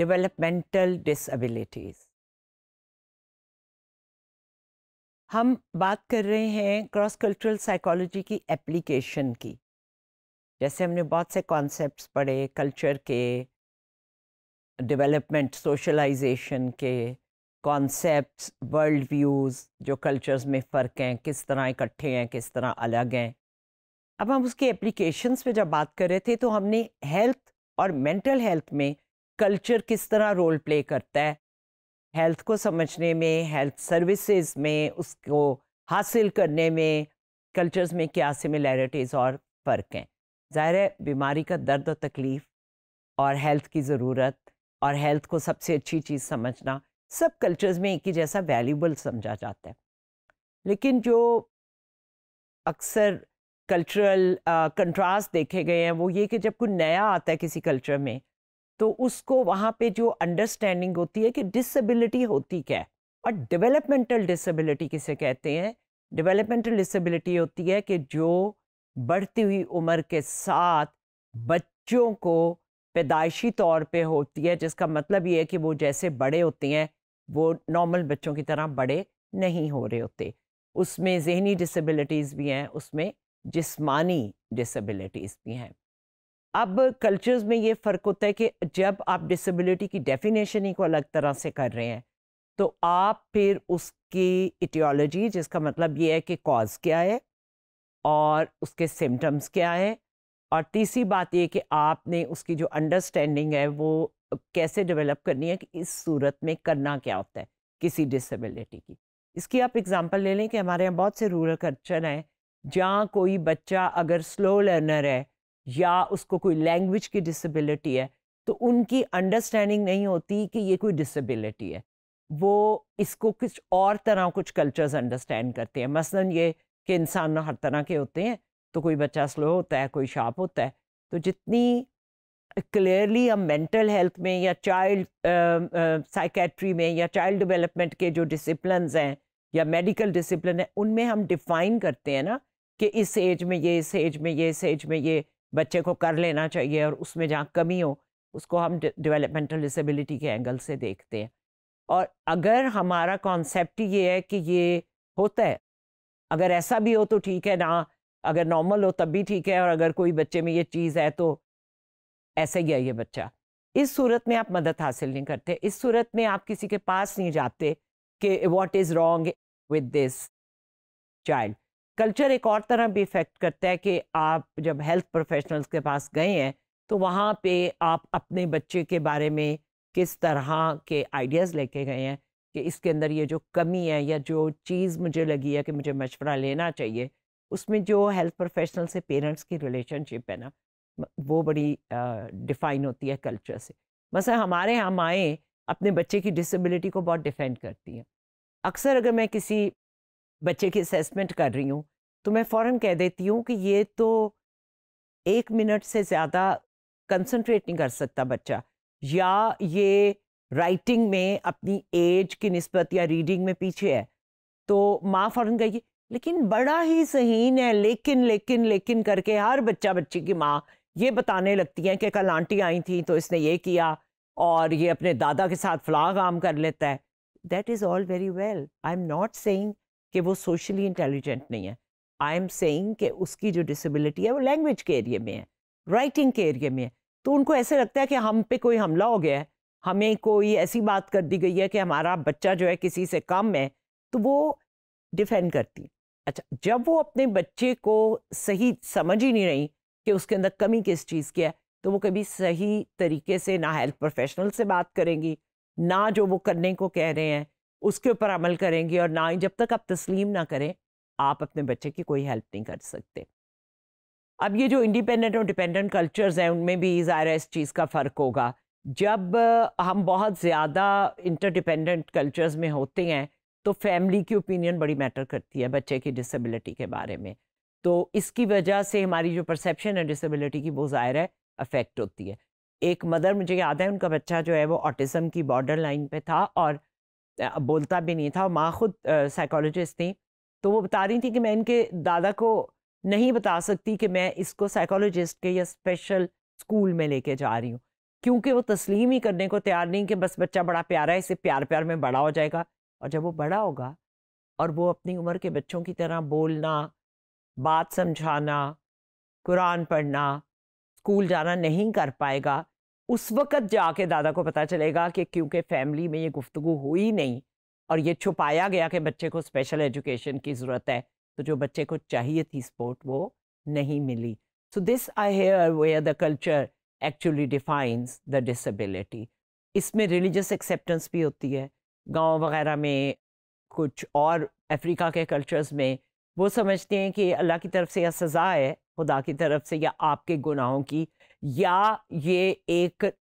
developmental disabilities हम बात कर रहे हैं क्रॉस कल्चरल साइकोलॉजी की एप्लीकेशन की जैसे हमने बहुत से कॉन्सेप्ट्स पढ़े कल्चर के डेवलपमेंट सोशलाइजेशन के कॉन्सेप्ट्स वर्ल्ड व्यूज़ जो कल्चर्स में फ़र्क हैं किस तरह इकट्ठे हैं किस तरह अलग हैं अब हम उसके एप्लीकेशंस पे जब बात कर रहे थे तो हमने हेल्थ और मेंटल हेल्थ में कल्चर किस तरह रोल प्ले करता है हेल्थ को समझने में हेल्थ सर्विसेज में उसको हासिल करने में कल्चर्स में क्या सिमिलैरिटीज़ और फ़र्क हैं ज़ाहिर है बीमारी का दर्द और तकलीफ़ और हेल्थ की ज़रूरत और हेल्थ को सबसे अच्छी चीज़ समझना सब कल्चर्स में एक ही जैसा वैल्यूबल समझा जाता है लेकिन जो अक्सर कल्चरल कंट्रास्ट देखे गए हैं वो ये कि जब कुछ नया आता है किसी कल्चर में तो उसको वहाँ पे जो अंडरस्टैंडिंग होती है कि डिसेबिलिटी होती क्या है और डेवलपमेंटल डिसेबिलिटी किसे कहते हैं डेवलपमेंटल डिसेबिलिटी होती है कि जो बढ़ती हुई उम्र के साथ बच्चों को पैदाइशी तौर पे होती है जिसका मतलब ये है कि वो जैसे बड़े होते हैं वो नॉर्मल बच्चों की तरह बड़े नहीं हो रहे होते उसमें जहनी डिसबिलिटीज़ भी हैं उसमें जिसमानी डिसबिलिटीज़ भी हैं अब कल्चर्स में ये फ़र्क होता है कि जब आप डिसेबिलिटी की डेफिनेशन ही को अलग तरह से कर रहे हैं तो आप फिर उसकी इटियोलॉजी जिसका मतलब ये है कि कॉज क्या है और उसके सिम्टम्स क्या हैं और तीसरी बात ये कि आपने उसकी जो अंडरस्टैंडिंग है वो कैसे डेवलप करनी है कि इस सूरत में करना क्या होता है किसी डिसेबिलिटी की इसकी आप एग्ज़ाम्पल ले लें कि हमारे यहाँ बहुत से रूरल कल्चर हैं जहाँ कोई बच्चा अगर स्लो लर्नर है या उसको कोई लैंग्वेज की डिसेबिलिटी है तो उनकी अंडरस्टैंडिंग नहीं होती कि ये कोई डिसेबिलिटी है वो इसको कुछ और तरह कुछ कल्चर्स अंडरस्टैंड करते हैं मसलन ये कि इंसान हर तरह के होते हैं तो कोई बच्चा स्लो होता है कोई शार्प होता है तो जितनी क्लियरली हम मेंटल हेल्थ में या चाइल्ड साइकेट्री में या चाइल्ड डेवलपमेंट के जो डिसिप्लिन हैं या मेडिकल डिसिप्लिन है उनमें हम डिफाइन करते हैं ना कि इस एज में ये इस एज में ये इस एज में ये बच्चे को कर लेना चाहिए और उसमें जहाँ कमी हो उसको हम डेवलपमेंटल डिसेबिलिटी के एंगल से देखते हैं और अगर हमारा कॉन्सेप्ट ये है कि ये होता है अगर ऐसा भी हो तो ठीक है ना अगर नॉर्मल हो तब भी ठीक है और अगर कोई बच्चे में ये चीज़ है तो ऐसा ही है ये बच्चा इस सूरत में आप मदद हासिल नहीं करते इस सूरत में आप किसी के पास नहीं जाते कि what is wrong with this child culture एक और तरह भी इफ़ेक्ट करता है कि आप जब हेल्थ प्रोफेशनल्स के पास गए हैं तो वहाँ पे आप अपने बच्चे के बारे में किस तरह के आइडियाज़ लेके गए हैं कि इसके अंदर ये जो कमी है या जो चीज़ मुझे लगी है कि मुझे मशवरा लेना चाहिए उसमें जो हेल्थ प्रोफेशनल से पेरेंट्स की रिलेशनशिप है ना वो बड़ी डिफ़ाइन होती है कल्चर से मसला हमारे यहाँ माएँ अपने बच्चे की डिसेबिलिटी को बहुत डिफेंड करती हैं अक्सर अगर मैं किसी बच्चे की असेसमेंट कर रही हूँ तो मैं फ़ौर कह देती हूँ कि ये तो एक मिनट से ज़्यादा कंसंट्रेट नहीं कर सकता बच्चा या ये राइटिंग में अपनी एज की नस्बत या रीडिंग में पीछे है तो माँ फ़ौर कहेगी लेकिन बड़ा ही सहीन है लेकिन लेकिन लेकिन करके हर बच्चा बच्ची की माँ ये बताने लगती हैं कि कल आंटी आई थी तो इसने ये किया और ये अपने दादा के साथ फलाह काम कर लेता है that is all very well I am not saying कि वो सोशली इंटेलिजेंट नहीं है आई एम सेइंग कि उसकी जो डिसेबिलिटी है वो लैंग्वेज के एरिए में है राइटिंग के एरिए में है तो उनको ऐसे लगता है कि हम पे कोई हमला हो गया है हमें कोई ऐसी बात कर दी गई है कि हमारा बच्चा जो है किसी से कम है तो वो डिफेंड करती है अच्छा जब वो अपने बच्चे को सही समझ ही नहीं रही कि उसके अंदर कमी किस चीज़ की है तो वो कभी सही तरीके से ना हेल्थ प्रोफेशनल से बात करेंगी ना जो वो करने को कह रहे हैं उसके ऊपर अमल करेंगी और ना ही जब तक आप तस्लीम ना करें आप अपने बच्चे की कोई हेल्प नहीं कर सकते अब ये जो इंडिपेंडेंट और डिपेंडेंट कल्चर्स हैं उनमें भी ज़ाहिर इस चीज़ का फ़र्क होगा जब हम बहुत ज़्यादा इंटरडिपेंडेंट कल्चर्स में होते हैं तो फैमिली की ओपिनियन बड़ी मैटर करती है बच्चे की डिसेबिलिटी के बारे में तो इसकी वजह से हमारी जो परसेप्शन है डिसेबिलिटी की वो ज़ाहिर है अफेक्ट होती है एक मदर मुझे याद है उनका बच्चा जो है वो ऑटिज़म की बॉर्डर लाइन पर था और बोलता भी नहीं था माँ खुद साइकोलॉजिस्ट थी तो वो बता रही थी कि मैं इनके दादा को नहीं बता सकती कि मैं इसको साइकोलॉजिस्ट के या स्पेशल स्कूल में लेके जा रही हूँ क्योंकि वो तस्लीम ही करने को तैयार नहीं कि बस बच्चा बड़ा प्यारा है इसे प्यार प्यार में बड़ा हो जाएगा और जब वो बड़ा होगा और वो अपनी उम्र के बच्चों की तरह बोलना बात समझाना कुरान पढ़ना स्कूल जाना नहीं कर पाएगा उस वक़्त जाके दादा को पता चलेगा कि क्योंकि फैमिली में ये गुफ्तु हुई नहीं और ये छुपाया गया कि बच्चे को स्पेशल एजुकेशन की ज़रूरत है तो जो बच्चे को चाहिए थी स्पोर्ट वो नहीं मिली so this I hear way the culture actually defines the disability इसमें रिलीजस एक्सेप्टेंस भी होती है गांव वगैरह में कुछ और अफ्रीका के कल्चर्स में वो समझते हैं कि अल्लाह की तरफ से या सज़ा है खुदा की तरफ से या आपके गुनाहों की या ये एक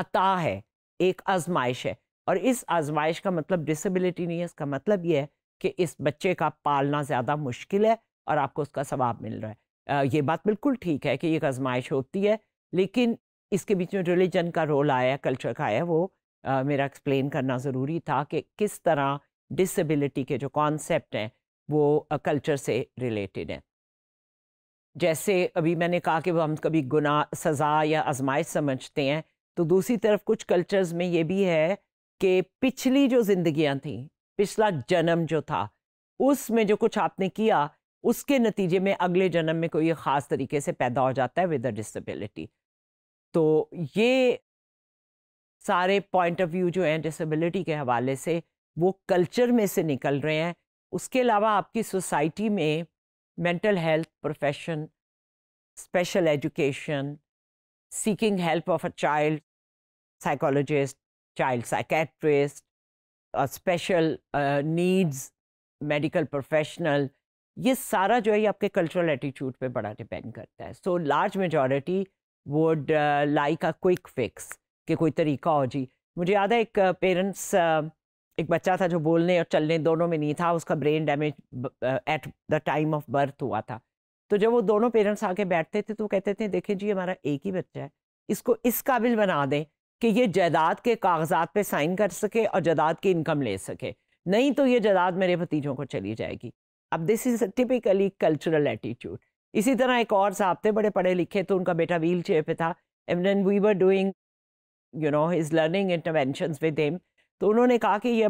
अता है एक आजमाइश है और इस आजमाइश का मतलब डिसेबिलिटी नहीं है इसका मतलब ये है कि इस बच्चे का पालना ज़्यादा मुश्किल है और आपको उसका सवाब मिल रहा है आ, ये बात बिल्कुल ठीक है कि एक आजमाइश होती है लेकिन इसके बीच में रिलीजन का रोल आया कल्चर का आया वो आ, मेरा एक्सप्लेन करना ज़रूरी था कि किस तरह डिसेबिलिटी के जो कॉन्सेप्ट हैं वो कल्चर से रिलेटेड हैं जैसे अभी मैंने कहा कि वो हम कभी गुनाह सज़ा या आजमाइश समझते हैं तो दूसरी तरफ कुछ कल्चर्स में ये भी है कि पिछली जो जिंदगियां थी पिछला जन्म जो था उसमें जो कुछ आपने किया उसके नतीजे में अगले जन्म में कोई ख़ास तरीके से पैदा हो जाता है विद अ डिसेबिलिटी तो ये सारे पॉइंट ऑफ व्यू जो हैं डिसेबिलिटी के हवाले से वो कल्चर में से निकल रहे हैं उसके अलावा आपकी सोसाइटी में mental health profession special education seeking help of a child psychologist child psychiatrist, a special uh, needs medical professional ये सारा जो है आपके कल्चरल एटीट्यूड पे बड़ा डिपेंड करता है so large majority would like a quick fix कि कोई तरीका हो जी मुझे याद है एक पेरेंट्स uh, uh, एक बच्चा था जो बोलने और चलने दोनों में नहीं था उसका brain damage at the time of birth हुआ था तो जब वो दोनों पेरेंट्स आके बैठते थे तो कहते थे देखिए जी हमारा एक ही बच्चा है इसको इस काबिल बना दें कि ये जायदाद के कागजात पे साइन कर सके और जायदाद की इनकम ले सके नहीं तो ये जायदाद मेरे भतीजों को चली जाएगी अब this is typically cultural attitude इसी तरह एक और साहब थे बड़े पढ़े लिखे तो उनका बेटा व्हील चेयर पे था even we were doing you know his learning intervention with him तो उन्होंने कहा कि ये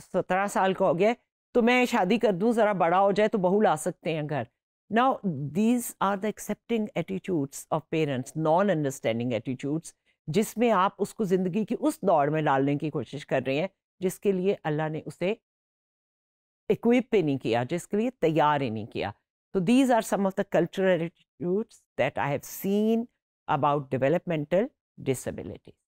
सत्रह साल का हो गया तो मैं शादी कर दूँ ज़रा बड़ा हो जाए तो बहू ला सकते हैं घर now these are the accepting attitudes of parents non understanding attitudes जिसमें आप उसको ज़िंदगी की उस दौड़ में डालने की कोशिश कर रहे हैं जिसके लिए अल्लाह ने उसे इक्विप ही नहीं किया जिसके लिए तैयार ही नहीं किया तो these are some of the cultural attitudes that I have seen about developmental disabilities